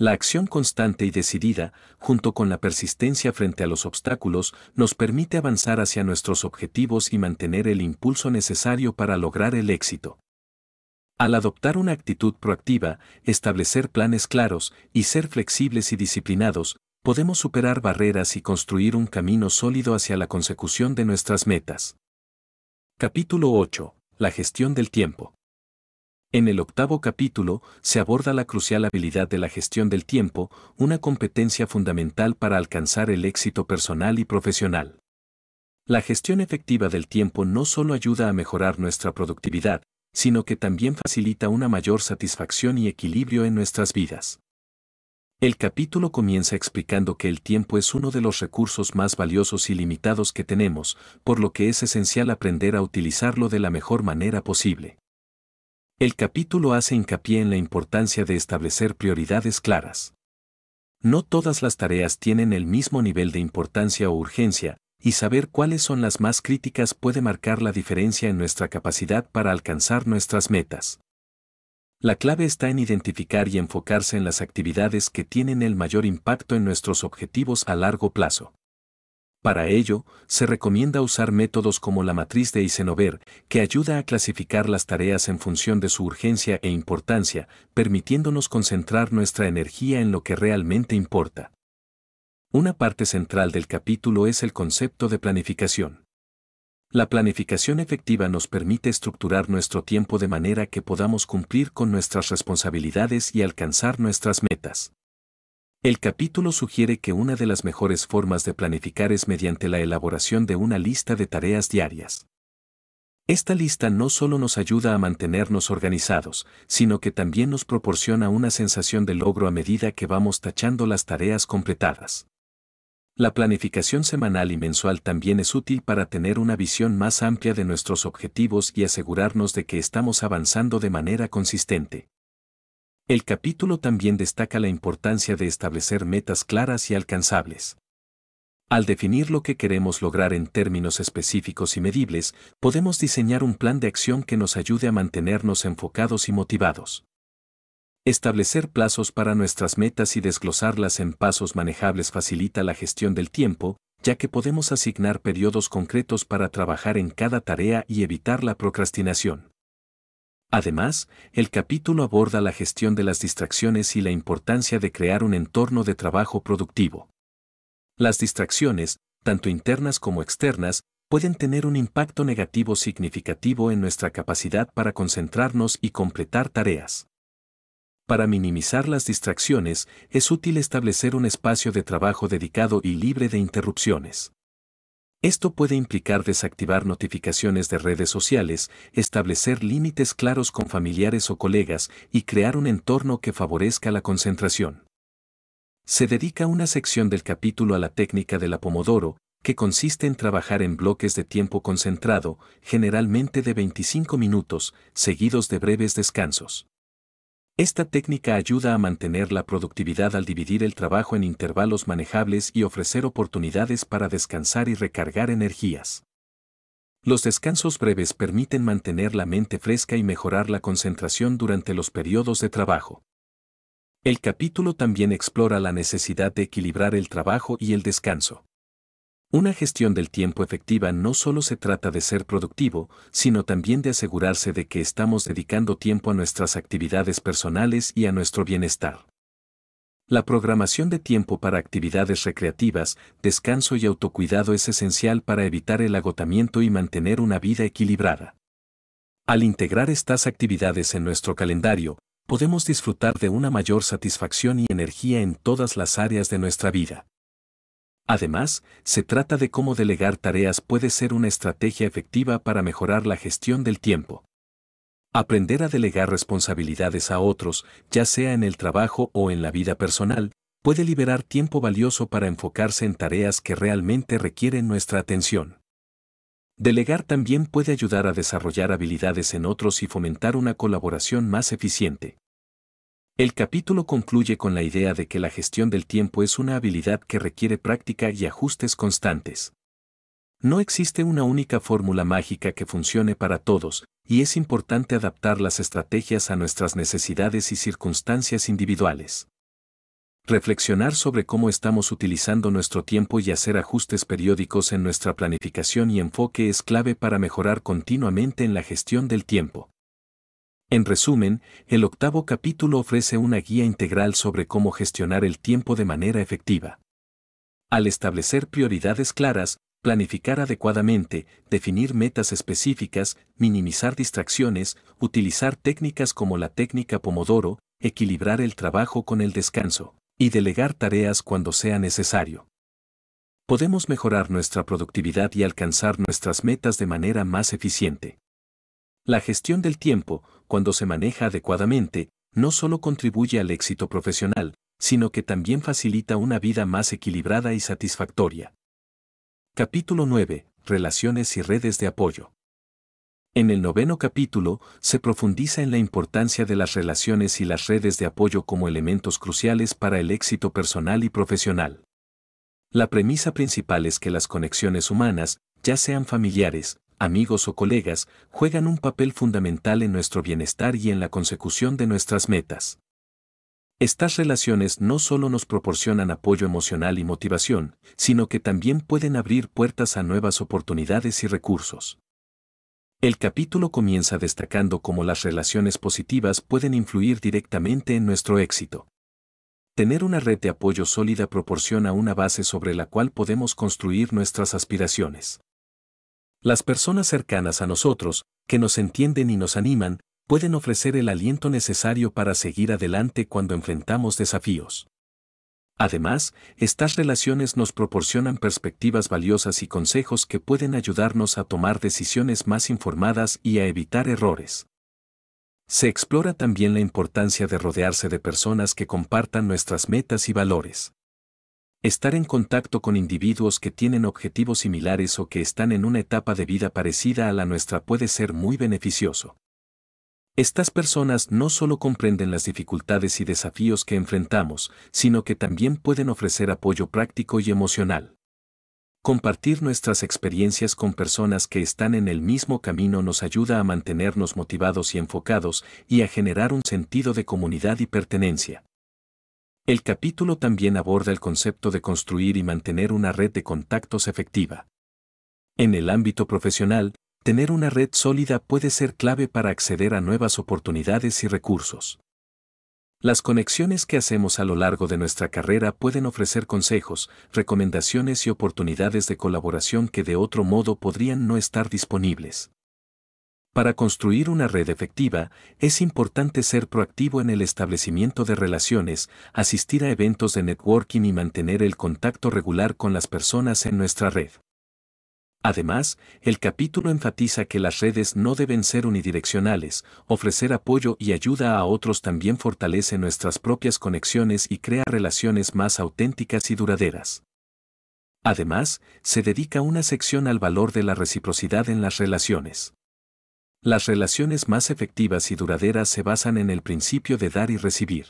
La acción constante y decidida, junto con la persistencia frente a los obstáculos, nos permite avanzar hacia nuestros objetivos y mantener el impulso necesario para lograr el éxito. Al adoptar una actitud proactiva, establecer planes claros y ser flexibles y disciplinados, podemos superar barreras y construir un camino sólido hacia la consecución de nuestras metas. Capítulo 8. La gestión del tiempo. En el octavo capítulo se aborda la crucial habilidad de la gestión del tiempo, una competencia fundamental para alcanzar el éxito personal y profesional. La gestión efectiva del tiempo no solo ayuda a mejorar nuestra productividad, sino que también facilita una mayor satisfacción y equilibrio en nuestras vidas. El capítulo comienza explicando que el tiempo es uno de los recursos más valiosos y limitados que tenemos, por lo que es esencial aprender a utilizarlo de la mejor manera posible. El capítulo hace hincapié en la importancia de establecer prioridades claras. No todas las tareas tienen el mismo nivel de importancia o urgencia, y saber cuáles son las más críticas puede marcar la diferencia en nuestra capacidad para alcanzar nuestras metas. La clave está en identificar y enfocarse en las actividades que tienen el mayor impacto en nuestros objetivos a largo plazo. Para ello, se recomienda usar métodos como la matriz de Eisenhower, que ayuda a clasificar las tareas en función de su urgencia e importancia, permitiéndonos concentrar nuestra energía en lo que realmente importa. Una parte central del capítulo es el concepto de planificación. La planificación efectiva nos permite estructurar nuestro tiempo de manera que podamos cumplir con nuestras responsabilidades y alcanzar nuestras metas. El capítulo sugiere que una de las mejores formas de planificar es mediante la elaboración de una lista de tareas diarias. Esta lista no solo nos ayuda a mantenernos organizados, sino que también nos proporciona una sensación de logro a medida que vamos tachando las tareas completadas. La planificación semanal y mensual también es útil para tener una visión más amplia de nuestros objetivos y asegurarnos de que estamos avanzando de manera consistente. El capítulo también destaca la importancia de establecer metas claras y alcanzables. Al definir lo que queremos lograr en términos específicos y medibles, podemos diseñar un plan de acción que nos ayude a mantenernos enfocados y motivados. Establecer plazos para nuestras metas y desglosarlas en pasos manejables facilita la gestión del tiempo, ya que podemos asignar periodos concretos para trabajar en cada tarea y evitar la procrastinación. Además, el capítulo aborda la gestión de las distracciones y la importancia de crear un entorno de trabajo productivo. Las distracciones, tanto internas como externas, pueden tener un impacto negativo significativo en nuestra capacidad para concentrarnos y completar tareas. Para minimizar las distracciones, es útil establecer un espacio de trabajo dedicado y libre de interrupciones. Esto puede implicar desactivar notificaciones de redes sociales, establecer límites claros con familiares o colegas y crear un entorno que favorezca la concentración. Se dedica una sección del capítulo a la técnica de la Pomodoro, que consiste en trabajar en bloques de tiempo concentrado, generalmente de 25 minutos, seguidos de breves descansos. Esta técnica ayuda a mantener la productividad al dividir el trabajo en intervalos manejables y ofrecer oportunidades para descansar y recargar energías. Los descansos breves permiten mantener la mente fresca y mejorar la concentración durante los periodos de trabajo. El capítulo también explora la necesidad de equilibrar el trabajo y el descanso. Una gestión del tiempo efectiva no solo se trata de ser productivo, sino también de asegurarse de que estamos dedicando tiempo a nuestras actividades personales y a nuestro bienestar. La programación de tiempo para actividades recreativas, descanso y autocuidado es esencial para evitar el agotamiento y mantener una vida equilibrada. Al integrar estas actividades en nuestro calendario, podemos disfrutar de una mayor satisfacción y energía en todas las áreas de nuestra vida. Además, se trata de cómo delegar tareas puede ser una estrategia efectiva para mejorar la gestión del tiempo. Aprender a delegar responsabilidades a otros, ya sea en el trabajo o en la vida personal, puede liberar tiempo valioso para enfocarse en tareas que realmente requieren nuestra atención. Delegar también puede ayudar a desarrollar habilidades en otros y fomentar una colaboración más eficiente. El capítulo concluye con la idea de que la gestión del tiempo es una habilidad que requiere práctica y ajustes constantes. No existe una única fórmula mágica que funcione para todos, y es importante adaptar las estrategias a nuestras necesidades y circunstancias individuales. Reflexionar sobre cómo estamos utilizando nuestro tiempo y hacer ajustes periódicos en nuestra planificación y enfoque es clave para mejorar continuamente en la gestión del tiempo. En resumen, el octavo capítulo ofrece una guía integral sobre cómo gestionar el tiempo de manera efectiva. Al establecer prioridades claras, planificar adecuadamente, definir metas específicas, minimizar distracciones, utilizar técnicas como la técnica Pomodoro, equilibrar el trabajo con el descanso, y delegar tareas cuando sea necesario. Podemos mejorar nuestra productividad y alcanzar nuestras metas de manera más eficiente. La gestión del tiempo, cuando se maneja adecuadamente, no solo contribuye al éxito profesional, sino que también facilita una vida más equilibrada y satisfactoria. Capítulo 9. Relaciones y redes de apoyo. En el noveno capítulo se profundiza en la importancia de las relaciones y las redes de apoyo como elementos cruciales para el éxito personal y profesional. La premisa principal es que las conexiones humanas, ya sean familiares, amigos o colegas, juegan un papel fundamental en nuestro bienestar y en la consecución de nuestras metas. Estas relaciones no solo nos proporcionan apoyo emocional y motivación, sino que también pueden abrir puertas a nuevas oportunidades y recursos. El capítulo comienza destacando cómo las relaciones positivas pueden influir directamente en nuestro éxito. Tener una red de apoyo sólida proporciona una base sobre la cual podemos construir nuestras aspiraciones. Las personas cercanas a nosotros, que nos entienden y nos animan, pueden ofrecer el aliento necesario para seguir adelante cuando enfrentamos desafíos. Además, estas relaciones nos proporcionan perspectivas valiosas y consejos que pueden ayudarnos a tomar decisiones más informadas y a evitar errores. Se explora también la importancia de rodearse de personas que compartan nuestras metas y valores. Estar en contacto con individuos que tienen objetivos similares o que están en una etapa de vida parecida a la nuestra puede ser muy beneficioso. Estas personas no solo comprenden las dificultades y desafíos que enfrentamos, sino que también pueden ofrecer apoyo práctico y emocional. Compartir nuestras experiencias con personas que están en el mismo camino nos ayuda a mantenernos motivados y enfocados y a generar un sentido de comunidad y pertenencia. El capítulo también aborda el concepto de construir y mantener una red de contactos efectiva. En el ámbito profesional, tener una red sólida puede ser clave para acceder a nuevas oportunidades y recursos. Las conexiones que hacemos a lo largo de nuestra carrera pueden ofrecer consejos, recomendaciones y oportunidades de colaboración que de otro modo podrían no estar disponibles. Para construir una red efectiva, es importante ser proactivo en el establecimiento de relaciones, asistir a eventos de networking y mantener el contacto regular con las personas en nuestra red. Además, el capítulo enfatiza que las redes no deben ser unidireccionales, ofrecer apoyo y ayuda a otros también fortalece nuestras propias conexiones y crea relaciones más auténticas y duraderas. Además, se dedica una sección al valor de la reciprocidad en las relaciones. Las relaciones más efectivas y duraderas se basan en el principio de dar y recibir.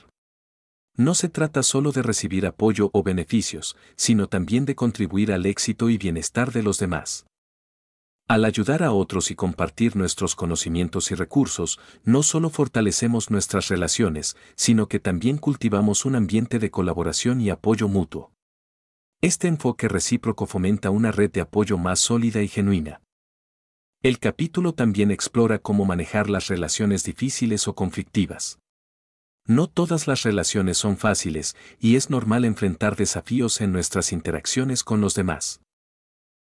No se trata solo de recibir apoyo o beneficios, sino también de contribuir al éxito y bienestar de los demás. Al ayudar a otros y compartir nuestros conocimientos y recursos, no solo fortalecemos nuestras relaciones, sino que también cultivamos un ambiente de colaboración y apoyo mutuo. Este enfoque recíproco fomenta una red de apoyo más sólida y genuina. El capítulo también explora cómo manejar las relaciones difíciles o conflictivas. No todas las relaciones son fáciles y es normal enfrentar desafíos en nuestras interacciones con los demás.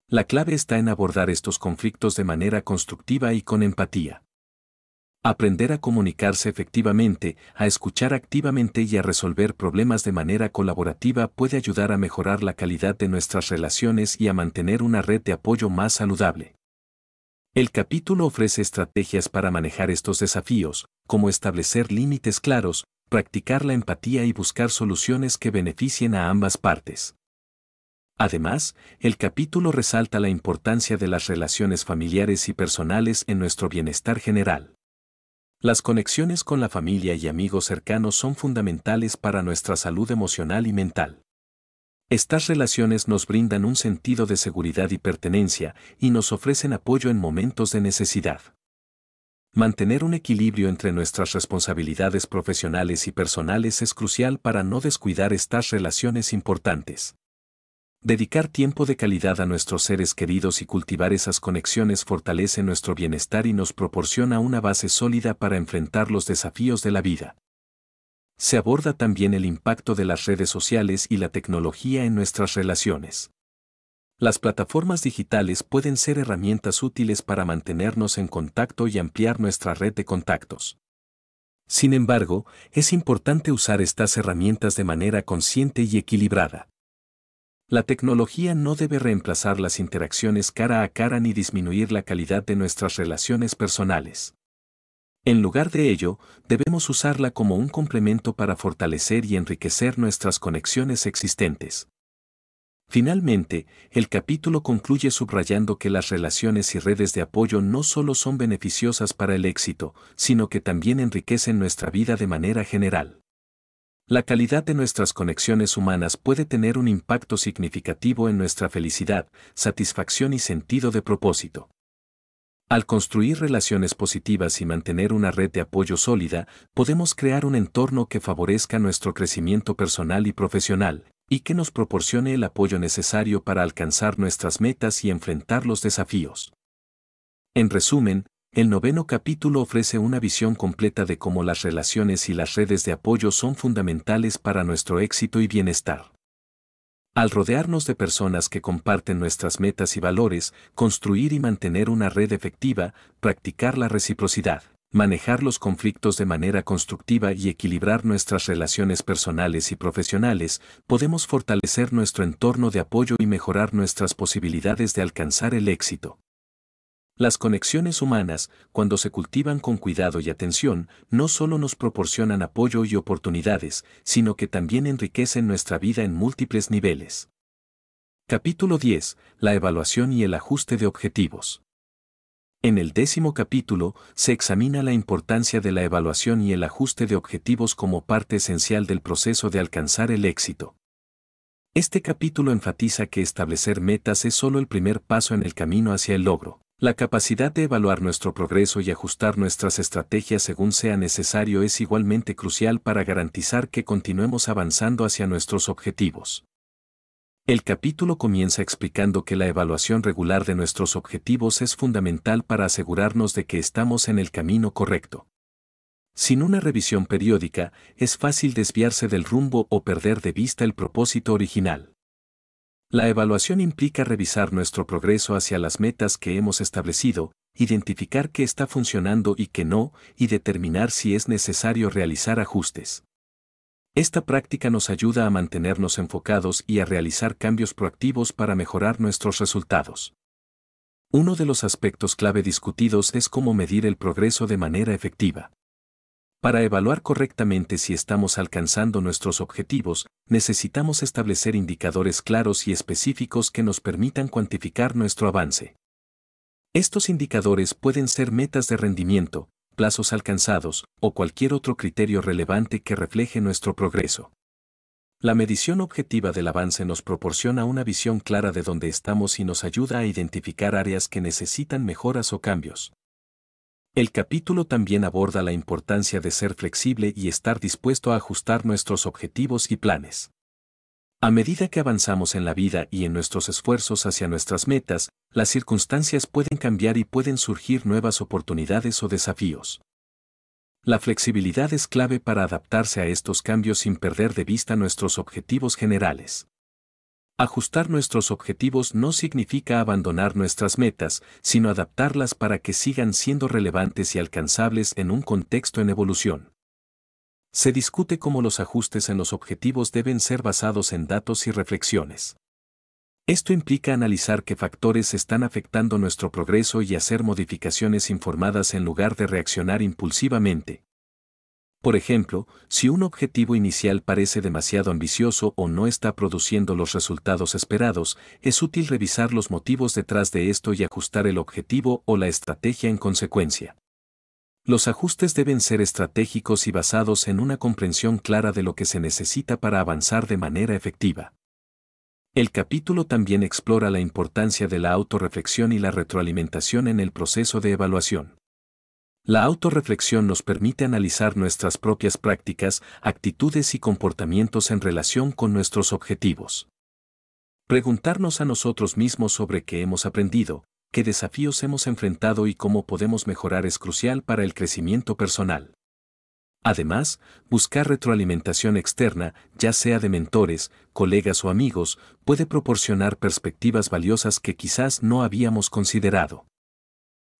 La clave está en abordar estos conflictos de manera constructiva y con empatía. Aprender a comunicarse efectivamente, a escuchar activamente y a resolver problemas de manera colaborativa puede ayudar a mejorar la calidad de nuestras relaciones y a mantener una red de apoyo más saludable. El capítulo ofrece estrategias para manejar estos desafíos, como establecer límites claros, practicar la empatía y buscar soluciones que beneficien a ambas partes. Además, el capítulo resalta la importancia de las relaciones familiares y personales en nuestro bienestar general. Las conexiones con la familia y amigos cercanos son fundamentales para nuestra salud emocional y mental. Estas relaciones nos brindan un sentido de seguridad y pertenencia y nos ofrecen apoyo en momentos de necesidad. Mantener un equilibrio entre nuestras responsabilidades profesionales y personales es crucial para no descuidar estas relaciones importantes. Dedicar tiempo de calidad a nuestros seres queridos y cultivar esas conexiones fortalece nuestro bienestar y nos proporciona una base sólida para enfrentar los desafíos de la vida se aborda también el impacto de las redes sociales y la tecnología en nuestras relaciones. Las plataformas digitales pueden ser herramientas útiles para mantenernos en contacto y ampliar nuestra red de contactos. Sin embargo, es importante usar estas herramientas de manera consciente y equilibrada. La tecnología no debe reemplazar las interacciones cara a cara ni disminuir la calidad de nuestras relaciones personales. En lugar de ello, debemos usarla como un complemento para fortalecer y enriquecer nuestras conexiones existentes. Finalmente, el capítulo concluye subrayando que las relaciones y redes de apoyo no solo son beneficiosas para el éxito, sino que también enriquecen nuestra vida de manera general. La calidad de nuestras conexiones humanas puede tener un impacto significativo en nuestra felicidad, satisfacción y sentido de propósito. Al construir relaciones positivas y mantener una red de apoyo sólida, podemos crear un entorno que favorezca nuestro crecimiento personal y profesional, y que nos proporcione el apoyo necesario para alcanzar nuestras metas y enfrentar los desafíos. En resumen, el noveno capítulo ofrece una visión completa de cómo las relaciones y las redes de apoyo son fundamentales para nuestro éxito y bienestar. Al rodearnos de personas que comparten nuestras metas y valores, construir y mantener una red efectiva, practicar la reciprocidad, manejar los conflictos de manera constructiva y equilibrar nuestras relaciones personales y profesionales, podemos fortalecer nuestro entorno de apoyo y mejorar nuestras posibilidades de alcanzar el éxito. Las conexiones humanas, cuando se cultivan con cuidado y atención, no solo nos proporcionan apoyo y oportunidades, sino que también enriquecen nuestra vida en múltiples niveles. Capítulo 10. La evaluación y el ajuste de objetivos. En el décimo capítulo se examina la importancia de la evaluación y el ajuste de objetivos como parte esencial del proceso de alcanzar el éxito. Este capítulo enfatiza que establecer metas es solo el primer paso en el camino hacia el logro. La capacidad de evaluar nuestro progreso y ajustar nuestras estrategias según sea necesario es igualmente crucial para garantizar que continuemos avanzando hacia nuestros objetivos. El capítulo comienza explicando que la evaluación regular de nuestros objetivos es fundamental para asegurarnos de que estamos en el camino correcto. Sin una revisión periódica, es fácil desviarse del rumbo o perder de vista el propósito original. La evaluación implica revisar nuestro progreso hacia las metas que hemos establecido, identificar qué está funcionando y qué no, y determinar si es necesario realizar ajustes. Esta práctica nos ayuda a mantenernos enfocados y a realizar cambios proactivos para mejorar nuestros resultados. Uno de los aspectos clave discutidos es cómo medir el progreso de manera efectiva. Para evaluar correctamente si estamos alcanzando nuestros objetivos, necesitamos establecer indicadores claros y específicos que nos permitan cuantificar nuestro avance. Estos indicadores pueden ser metas de rendimiento, plazos alcanzados o cualquier otro criterio relevante que refleje nuestro progreso. La medición objetiva del avance nos proporciona una visión clara de dónde estamos y nos ayuda a identificar áreas que necesitan mejoras o cambios. El capítulo también aborda la importancia de ser flexible y estar dispuesto a ajustar nuestros objetivos y planes. A medida que avanzamos en la vida y en nuestros esfuerzos hacia nuestras metas, las circunstancias pueden cambiar y pueden surgir nuevas oportunidades o desafíos. La flexibilidad es clave para adaptarse a estos cambios sin perder de vista nuestros objetivos generales. Ajustar nuestros objetivos no significa abandonar nuestras metas, sino adaptarlas para que sigan siendo relevantes y alcanzables en un contexto en evolución. Se discute cómo los ajustes en los objetivos deben ser basados en datos y reflexiones. Esto implica analizar qué factores están afectando nuestro progreso y hacer modificaciones informadas en lugar de reaccionar impulsivamente, por ejemplo, si un objetivo inicial parece demasiado ambicioso o no está produciendo los resultados esperados, es útil revisar los motivos detrás de esto y ajustar el objetivo o la estrategia en consecuencia. Los ajustes deben ser estratégicos y basados en una comprensión clara de lo que se necesita para avanzar de manera efectiva. El capítulo también explora la importancia de la autorreflexión y la retroalimentación en el proceso de evaluación. La autorreflexión nos permite analizar nuestras propias prácticas, actitudes y comportamientos en relación con nuestros objetivos. Preguntarnos a nosotros mismos sobre qué hemos aprendido, qué desafíos hemos enfrentado y cómo podemos mejorar es crucial para el crecimiento personal. Además, buscar retroalimentación externa, ya sea de mentores, colegas o amigos, puede proporcionar perspectivas valiosas que quizás no habíamos considerado.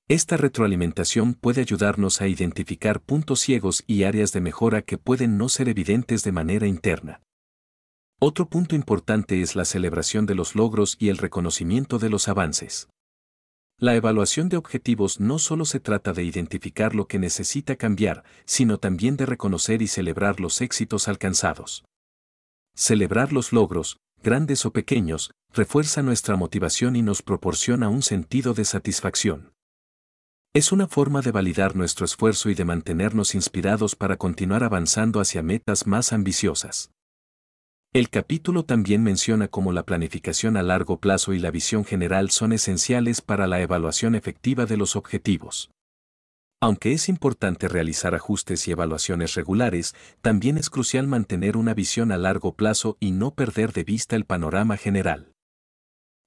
Esta retroalimentación puede ayudarnos a identificar puntos ciegos y áreas de mejora que pueden no ser evidentes de manera interna. Otro punto importante es la celebración de los logros y el reconocimiento de los avances. La evaluación de objetivos no solo se trata de identificar lo que necesita cambiar, sino también de reconocer y celebrar los éxitos alcanzados. Celebrar los logros, grandes o pequeños, refuerza nuestra motivación y nos proporciona un sentido de satisfacción. Es una forma de validar nuestro esfuerzo y de mantenernos inspirados para continuar avanzando hacia metas más ambiciosas. El capítulo también menciona cómo la planificación a largo plazo y la visión general son esenciales para la evaluación efectiva de los objetivos. Aunque es importante realizar ajustes y evaluaciones regulares, también es crucial mantener una visión a largo plazo y no perder de vista el panorama general.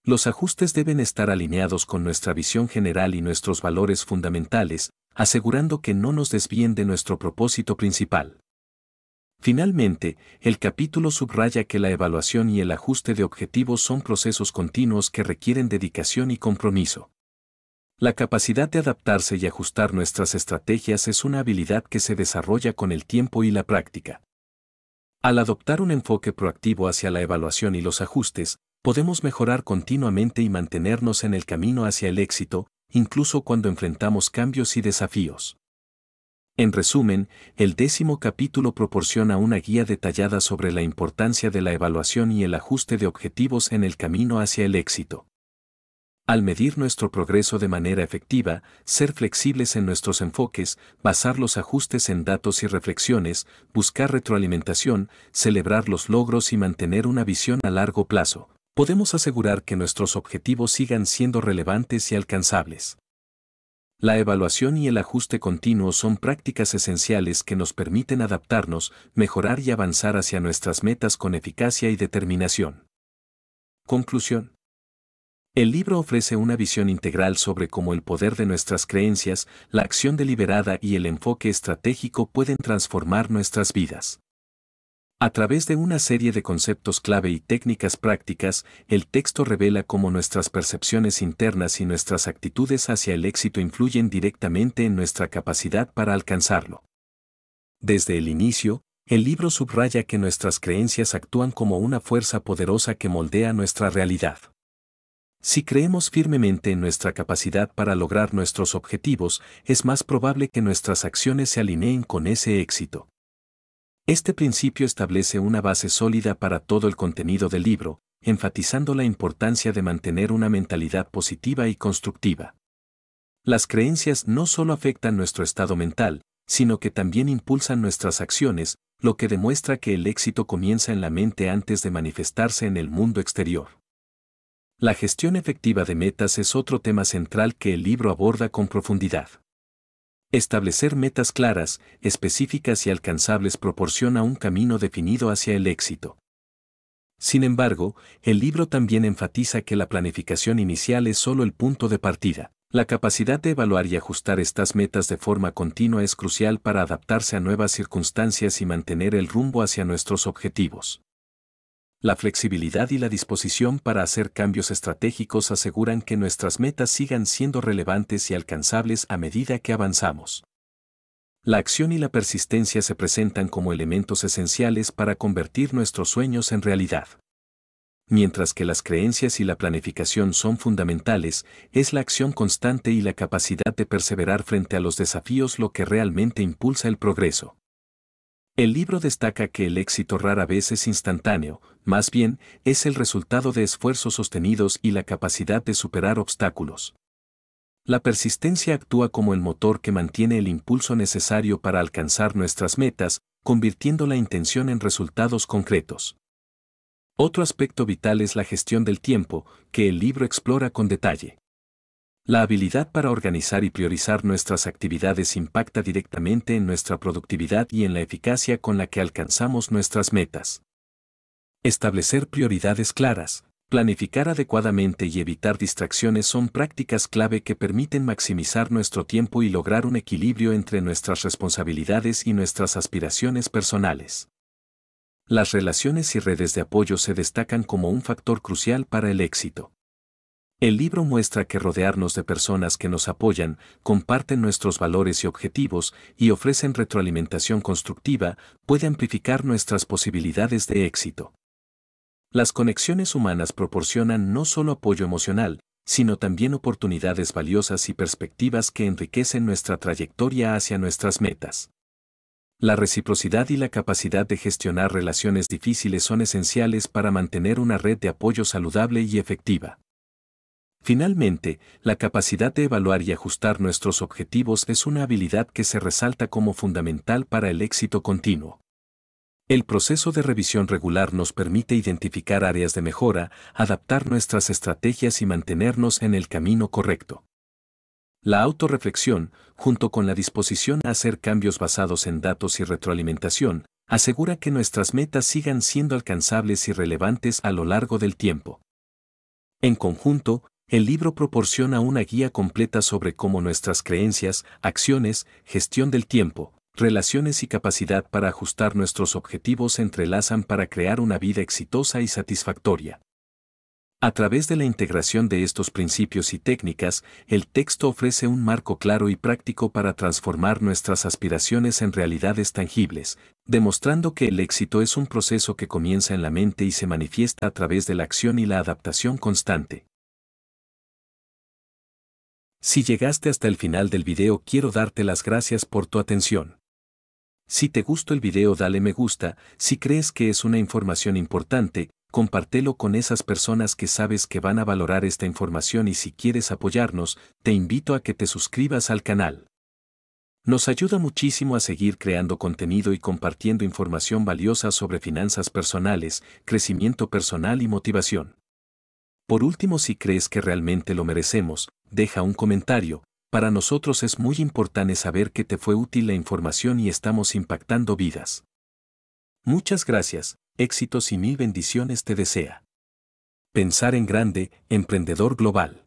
Los ajustes deben estar alineados con nuestra visión general y nuestros valores fundamentales, asegurando que no nos desvíen de nuestro propósito principal. Finalmente, el capítulo subraya que la evaluación y el ajuste de objetivos son procesos continuos que requieren dedicación y compromiso. La capacidad de adaptarse y ajustar nuestras estrategias es una habilidad que se desarrolla con el tiempo y la práctica. Al adoptar un enfoque proactivo hacia la evaluación y los ajustes, podemos mejorar continuamente y mantenernos en el camino hacia el éxito, incluso cuando enfrentamos cambios y desafíos. En resumen, el décimo capítulo proporciona una guía detallada sobre la importancia de la evaluación y el ajuste de objetivos en el camino hacia el éxito. Al medir nuestro progreso de manera efectiva, ser flexibles en nuestros enfoques, basar los ajustes en datos y reflexiones, buscar retroalimentación, celebrar los logros y mantener una visión a largo plazo podemos asegurar que nuestros objetivos sigan siendo relevantes y alcanzables. La evaluación y el ajuste continuo son prácticas esenciales que nos permiten adaptarnos, mejorar y avanzar hacia nuestras metas con eficacia y determinación. Conclusión. El libro ofrece una visión integral sobre cómo el poder de nuestras creencias, la acción deliberada y el enfoque estratégico pueden transformar nuestras vidas. A través de una serie de conceptos clave y técnicas prácticas, el texto revela cómo nuestras percepciones internas y nuestras actitudes hacia el éxito influyen directamente en nuestra capacidad para alcanzarlo. Desde el inicio, el libro subraya que nuestras creencias actúan como una fuerza poderosa que moldea nuestra realidad. Si creemos firmemente en nuestra capacidad para lograr nuestros objetivos, es más probable que nuestras acciones se alineen con ese éxito. Este principio establece una base sólida para todo el contenido del libro, enfatizando la importancia de mantener una mentalidad positiva y constructiva. Las creencias no solo afectan nuestro estado mental, sino que también impulsan nuestras acciones, lo que demuestra que el éxito comienza en la mente antes de manifestarse en el mundo exterior. La gestión efectiva de metas es otro tema central que el libro aborda con profundidad. Establecer metas claras, específicas y alcanzables proporciona un camino definido hacia el éxito. Sin embargo, el libro también enfatiza que la planificación inicial es solo el punto de partida. La capacidad de evaluar y ajustar estas metas de forma continua es crucial para adaptarse a nuevas circunstancias y mantener el rumbo hacia nuestros objetivos. La flexibilidad y la disposición para hacer cambios estratégicos aseguran que nuestras metas sigan siendo relevantes y alcanzables a medida que avanzamos. La acción y la persistencia se presentan como elementos esenciales para convertir nuestros sueños en realidad. Mientras que las creencias y la planificación son fundamentales, es la acción constante y la capacidad de perseverar frente a los desafíos lo que realmente impulsa el progreso. El libro destaca que el éxito rara vez es instantáneo, más bien, es el resultado de esfuerzos sostenidos y la capacidad de superar obstáculos. La persistencia actúa como el motor que mantiene el impulso necesario para alcanzar nuestras metas, convirtiendo la intención en resultados concretos. Otro aspecto vital es la gestión del tiempo, que el libro explora con detalle. La habilidad para organizar y priorizar nuestras actividades impacta directamente en nuestra productividad y en la eficacia con la que alcanzamos nuestras metas. Establecer prioridades claras, planificar adecuadamente y evitar distracciones son prácticas clave que permiten maximizar nuestro tiempo y lograr un equilibrio entre nuestras responsabilidades y nuestras aspiraciones personales. Las relaciones y redes de apoyo se destacan como un factor crucial para el éxito. El libro muestra que rodearnos de personas que nos apoyan, comparten nuestros valores y objetivos y ofrecen retroalimentación constructiva puede amplificar nuestras posibilidades de éxito. Las conexiones humanas proporcionan no solo apoyo emocional, sino también oportunidades valiosas y perspectivas que enriquecen nuestra trayectoria hacia nuestras metas. La reciprocidad y la capacidad de gestionar relaciones difíciles son esenciales para mantener una red de apoyo saludable y efectiva. Finalmente, la capacidad de evaluar y ajustar nuestros objetivos es una habilidad que se resalta como fundamental para el éxito continuo. El proceso de revisión regular nos permite identificar áreas de mejora, adaptar nuestras estrategias y mantenernos en el camino correcto. La autorreflexión, junto con la disposición a hacer cambios basados en datos y retroalimentación, asegura que nuestras metas sigan siendo alcanzables y relevantes a lo largo del tiempo. En conjunto, el libro proporciona una guía completa sobre cómo nuestras creencias, acciones, gestión del tiempo, relaciones y capacidad para ajustar nuestros objetivos se entrelazan para crear una vida exitosa y satisfactoria. A través de la integración de estos principios y técnicas, el texto ofrece un marco claro y práctico para transformar nuestras aspiraciones en realidades tangibles, demostrando que el éxito es un proceso que comienza en la mente y se manifiesta a través de la acción y la adaptación constante. Si llegaste hasta el final del video quiero darte las gracias por tu atención. Si te gustó el video dale me gusta, si crees que es una información importante, compártelo con esas personas que sabes que van a valorar esta información y si quieres apoyarnos, te invito a que te suscribas al canal. Nos ayuda muchísimo a seguir creando contenido y compartiendo información valiosa sobre finanzas personales, crecimiento personal y motivación. Por último, si crees que realmente lo merecemos, deja un comentario. Para nosotros es muy importante saber que te fue útil la información y estamos impactando vidas. Muchas gracias, éxitos y mil bendiciones te desea. Pensar en grande, emprendedor global.